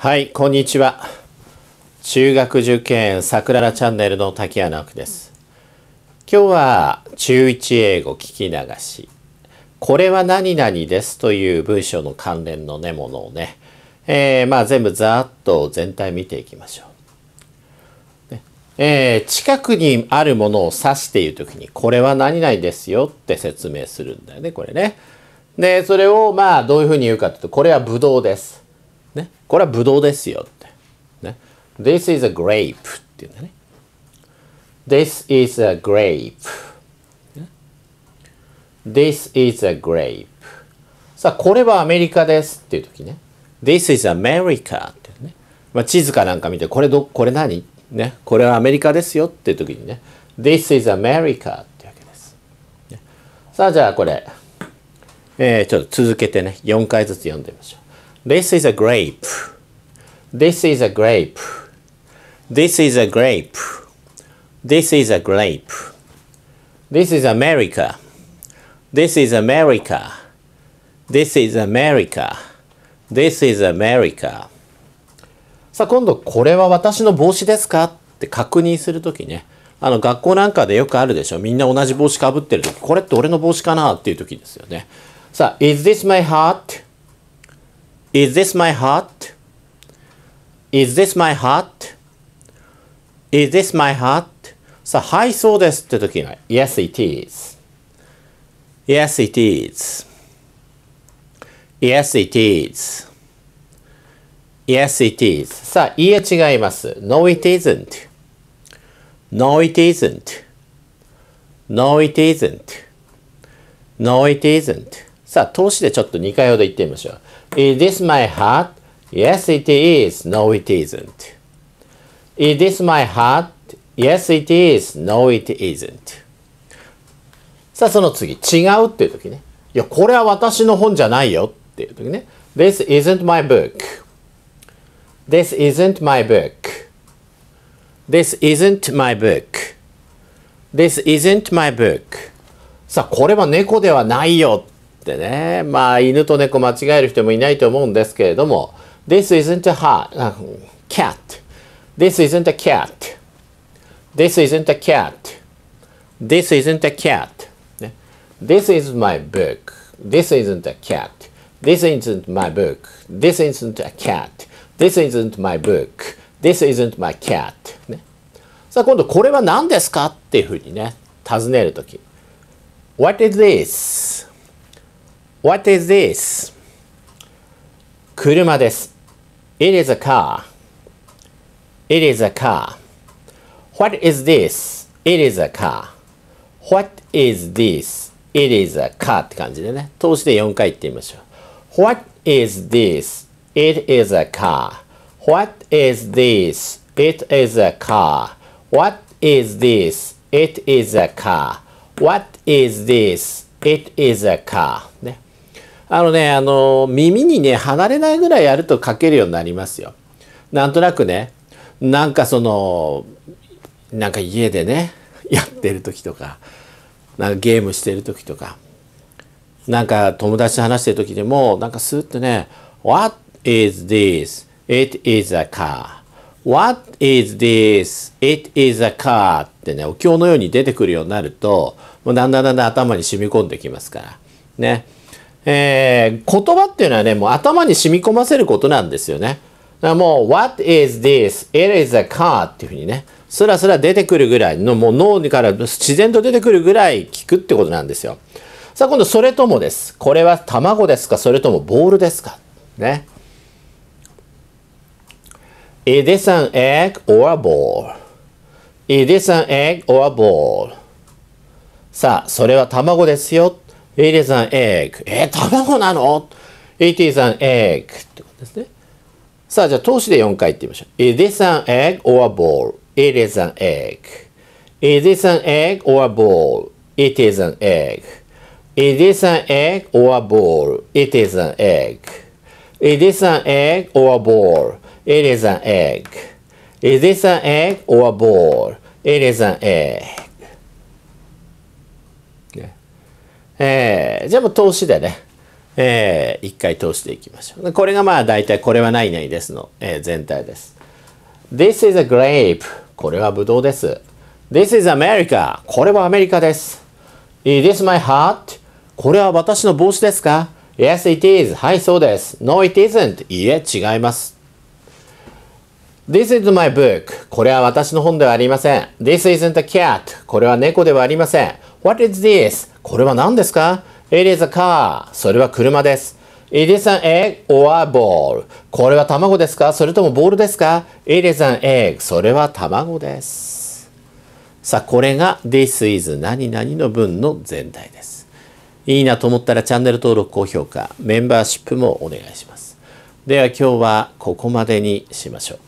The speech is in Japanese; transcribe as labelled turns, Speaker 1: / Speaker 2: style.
Speaker 1: はい、こんにちは。中学受験桜らチャンネルの滝穴奥です。今日は中1英語聞き流し。これは何々ですという文章の関連のね、ものをね、えー、まあ全部ざーっと全体見ていきましょう。えー、近くにあるものを指して言う時に、これは何々ですよって説明するんだよね、これね。で、それをまあどういうふうに言うかというと、これはブドウです。ね、これはブドウですよって。ね、This is a grape っていうんだね。This is a grape. This is a grape. さあ、これはアメリカですっていう時ね。This is America ってね。まあ、地図かなんか見て、これど、これ何ね。これはアメリカですよっていう時にね。This is America ってわけです。さあ、じゃあこれ、えー、ちょっと続けてね、4回ずつ読んでみましょう。This is a grape. This is a grape. This is a grape. This is a grape. This is America. This is America. This is America. This is America. さあ今度これは私の帽子ですかって確認するときね。あの学校なんかでよくあるでしょ。みんな同じ帽子かぶってるとき。これって俺の帽子かなっていうときですよね。さあ、Is this my hat? Is this my heart? Is this my heart? Is this my heart? さあ、はい、そうですって時が Yes, it is. Yes, it is. Yes, it is. Yes, it is. さあ、いいえ違います。No, it isn't. No, it isn't. No, it isn't. No, it isn't. さあ、投資でちょっと2回ほど言ってみましょう。Is this my heart? Yes, it is. No, it isn't. Is this my heart? Yes, it is. No, it isn't. さあ、その次、違うっていう時ね。いや、これは私の本じゃないよっていう時ね。This isn't my book.This isn't my book.This isn't my book.This isn't my book. さあ、これは猫ではないよってね、まあ犬と猫間違える人もいないと思うんですけれども、This isn't a h t cat. This isn't a cat. This isn't a cat. This isn't a cat. This is my book. This isn't a cat. This isn't my book. This isn't a cat. This isn't my book. This isn't my cat. さあ今度これは何ですかっていうふうにね、尋ねるとき。What is this? What is this? 車です。It is a car. It is a car. What is this? It is a car. What is this? It is a car って感じでね。通して4回言ってみましょう。What is this? It is a car. What is this? It is a car. What is this? It is a car. What is this? It is a car. ね。あのね、あの、耳にね、離れないぐらいやると書けるようになりますよ。なんとなくね、なんかその、なんか家でね、やってる時とか、なんかゲームしてる時とか、なんか友達と話してる時でも、なんかスーッとね、What is this? It is a car. What is this? It is a car. ってね、お経のように出てくるようになると、もうだんだんだんだん頭に染み込んできますから。ね。えー、言葉っていうのはね、もう頭に染み込ませることなんですよね。だからもう、what is this? It is a car っていうふうにね、すらすら出てくるぐらいの、もう脳から自然と出てくるぐらい聞くってことなんですよ。さあ今度、それともです。これは卵ですかそれともボールですかね。Is this an egg or a ball?Is this an egg or a ball? さあ、それは卵ですよ。It is an egg. えー、卵なの ?It is an egg. ってことですね。さあ、じゃあ、通しで4回言ってみましょう。Is this an egg or a ball?It is an egg.Is this an egg or a ball?It is an egg.Is this an egg or a ball?It is an egg.Is this an egg or a ball?It is an egg.Is this an egg or a ball?It is an egg. えー、じゃあもう通しでね、えー、一回通していきましょう。これがまあ大体これはないないですの、えー、全体です。This is a grape. これはブドウです。This is America. これはアメリカです。Is this my hat? e r これは私の帽子ですか ?Yes, it is. はい、そうです。No, it isn't. いいえ、違います。This is my book. これは私の本ではありません。This isn't a cat. これは猫ではありません。What is this? これは何ですか ?It is a car. それは車です。It is an egg or a ball. これは卵ですかそれともボールですか ?It is an egg. それは卵です。さあ、これが This is 何々の文の全体です。いいなと思ったらチャンネル登録、高評価、メンバーシップもお願いします。では今日はここまでにしましょう。